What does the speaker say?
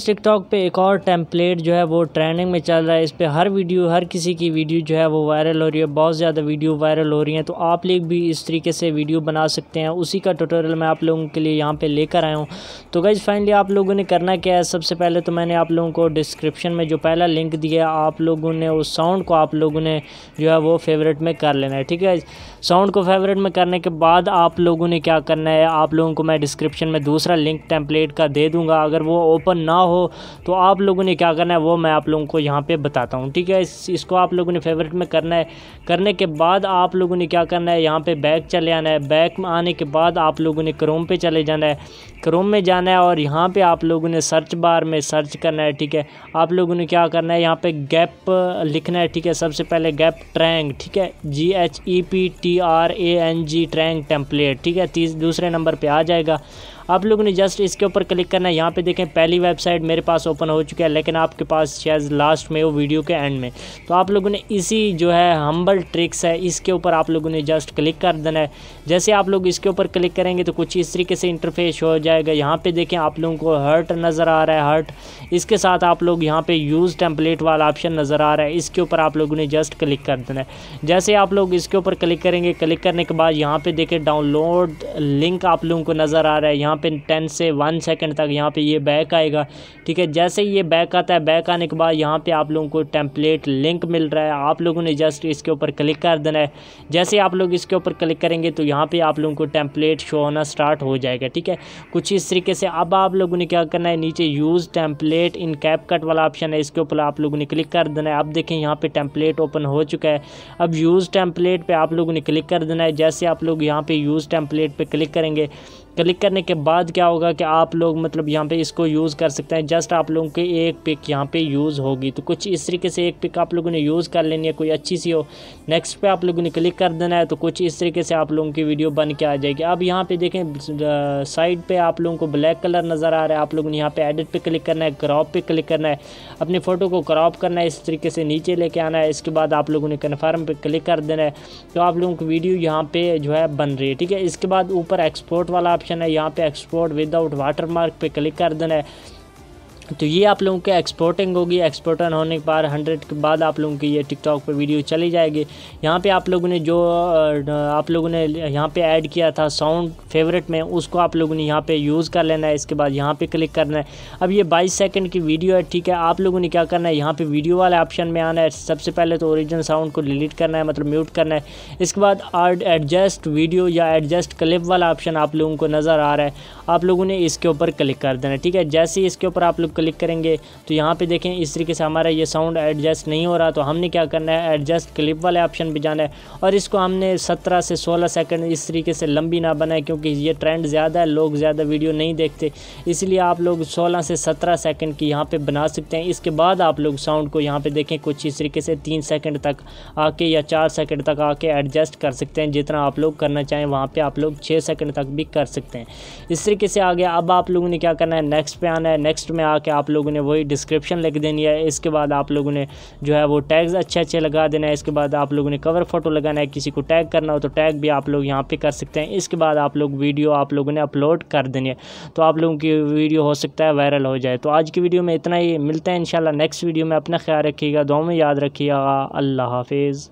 friends TikTok पे एक और टेम्पलेट जो है वो ट्रेंडिंग में चल रहा है इस पर हर वीडियो हर किसी की वीडियो जो है वो वायरल हो रही है बहुत ज़्यादा वीडियो वायरल हो रही हैं तो आप लोग भी इस तरीके से वीडियो बना सकते हैं उसी का ट्यूटोरियल मैं आप लोगों के लिए यहाँ पे लेकर आया हूँ तो गाइज़ फाइनली आप लोगों ने करना क्या है सबसे पहले तो मैंने आप लोगों को डिस्क्रिप्शन में जो पहला लिंक दिया है आप लोगों ने उस साउंड को आप लोगों ने जो है वो फेवरेट में कर लेना है ठीक है साउंड को फेवरेट में करने के बाद आप लोगों ने क्या करना है आप लोगों को मैं डिस्क्रिप्शन में दूसरा लिंक टेम्पलेट का दे दूँगा अगर वो ओपन ना हो तो आप लोगों ने क्या करना है वो मैं आप लोगों को यहाँ पे बताता हूँ ठीक है इस, इसको आप लोगों ने फेवरेट में करना है करने के बाद आप लोगों ने क्या करना है यहाँ पे बैक चले आना है बैक में आने के बाद आप लोगों ने क्रोम पे चले जाना है क्रोम में जाना है और यहाँ पे आप लोगों ने सर्च बार में सर्च करना है ठीक है आप लोगों ने क्या करना है यहाँ पे गैप लिखना है ठीक है सबसे पहले गैप ट्रैंग ठीक है G H E P T R A N G ट्रैंग टेम्पलेट ठीक है तीस दूसरे नंबर पर आ जाएगा आप लोगों ने जस्ट इसके ऊपर क्लिक करना है यहाँ पे देखें पहली वेबसाइट मेरे पास ओपन हो चुका है लेकिन आपके पास शायद लास्ट में वो वीडियो के एंड में तो आप लोगों ने इसी जो है हम्बल ट्रिक्स है इसके ऊपर आप लोगों ने जस्ट क्लिक कर देना है जैसे आप लोग इसके ऊपर क्लिक करेंगे तो कुछ इस तरीके से इंटरफेस हो जाएगा यहाँ पर देखें आप लोगों को हर्ट नज़र आ रहा है हर्ट इसके साथ आप लोग यहाँ पर यूज़ टेम्पलेट वाला ऑप्शन नज़र आ रहा है इसके ऊपर आप लोगों ने जस्ट क्लिक कर देना है जैसे आप लोग इसके ऊपर क्लिक करेंगे क्लिक करने के बाद यहाँ पर देखें डाउनलोड लिंक आप लोगों को नज़र आ रहा है यहाँ पे टेन से वन सेकेंड तक यहाँ पर ये बैक आएगा ठीक है जैसे ही ये बैक आता है बैक आने के बाद यहाँ पर आप लोगों को टेम्पलेट लिंक मिल रहा है आप लोगों ने जस्ट इसके ऊपर क्लिक कर देना है जैसे आप लोग इसके ऊपर क्लिक करेंगे तो यहाँ पर आप लोगों को टेम्पलेट शो होना स्टार्ट हो जाएगा ठीक है कुछ इस तरीके से अब आप लोगों ने क्या करना है नीचे use template in CapCut वाला ऑप्शन है इसके ऊपर आप लोगों ने क्लिक कर देना है अब देखें यहाँ पर टेम्पलेट ओपन हो चुका है अब यूज़ टेम्पलेट पे आप लोगों ने क्लिक कर देना है जैसे आप लोग यहाँ पे यूज़ टेम्पलेट पे क्लिक करेंगे क्लिक करने के बाद क्या होगा कि आप लोग मतलब यहाँ पे इसको यूज़ कर सकते हैं जस्ट आप लोगों के एक पिक यहाँ पे यूज़ होगी तो कुछ इस तरीके से एक पिक आप लोगों ने यूज़ कर लेनी है कोई अच्छी सी हो नेक्स्ट पे आप लोगों ने क्लिक कर देना है तो कुछ इस तरीके से आप लोगों की वीडियो बन के आ जाएगी अब यहाँ पे देखें साइड पर आप लोगों को ब्लैक कलर नज़र आ रहा है आप लोगों ने यहाँ पर एडिट पर क्लिक करना है क्रॉप पर क्लिक करना है अपनी फ़ोटो को क्रॉप करना है इस तरीके से नीचे लेके आना है इसके बाद आप लोगों ने कन्फर्म पर क्लिक कर देना है तो आप लोगों की वीडियो यहाँ पर जो है बन रही है ठीक है इसके बाद ऊपर एक्सपोर्ट वाला ऑप्शन है यहाँ पे एक्सपोर्ट विदाउट वाटर मार्क पे क्लिक कर देना है तो ये आप लोगों के एक्सपोर्टिंग होगी एक्सपोर्टर होने के बाद हंड्रेड के बाद आप लोगों की ये टिकटॉक पे वीडियो चली जाएगी यहाँ पे आप लोगों ने जो आप लोगों ने यहाँ पे ऐड किया था साउंड फेवरेट में उसको आप लोगों ने यहाँ पे यूज़ कर लेना है इसके बाद यहाँ पे क्लिक करना है अब ये बाईस सेकेंड की वीडियो है ठीक है आप लोगों ने क्या करना है यहाँ पर वीडियो वाले ऑप्शन में आना है सबसे पहले तो ओरिजिनल साउंड को डिलीट करना है मतलब म्यूट करना है इसके बाद एडजस्ट वीडियो या एडजस्ट क्लिप वाला ऑप्शन आप लोगों को नज़र आ रहा है आप लोगों ने इसके ऊपर क्लिक कर देना ठीक है जैसे ही इसके ऊपर आप लोग क्लिक करेंगे तो यहाँ पे देखें इस तरीके से हमारा ये साउंड एडजस्ट नहीं हो रहा तो हमने क्या करना है एडजस्ट क्लिप वाले ऑप्शन पर जाना है और इसको हमने सत्रह से सोलह सेकेंड इस तरीके से लंबी ना बनाए क्योंकि ये ट्रेंड ज़्यादा है लोग ज़्यादा वीडियो नहीं देखते इसलिए आप लोग सोलह से सत्रह सेकेंड की यहाँ पर बना सकते हैं इसके बाद आप लोग साउंड को यहाँ पर देखें कुछ इस तरीके से तीन सेकेंड तक आके या चार सेकेंड तक आके एडजस्ट कर सकते हैं जितना आप लोग करना चाहें वहाँ पर आप लोग छः सेकेंड तक भी कर सकते हैं इस तरीके से आ गया अब आप लोगों ने क्या करना है नेक्स्ट पे आना है नेक्स्ट में आके कि आप लोगों ने वही डिस्क्रिप्शन लिख देनी है इसके बाद आप लोगों ने जो है वो टैग्स अच्छे अच्छे लगा देना है इसके बाद आप लोगों ने कवर फ़ोटो लगाना है किसी को टैग करना हो तो टैग भी आप लोग यहाँ पर कर सकते हैं इसके बाद आप लोग वीडियो आप लोगों ने अपलोड कर देनी है तो आप लोगों की वीडियो हो सकता है वायरल हो जाए तो आज की वीडियो में इतना ही मिलता है इन नेक्स्ट वीडियो में अपना ख्याल रखिएगा दो में याद रखिएगा अल्लाह हाफिज़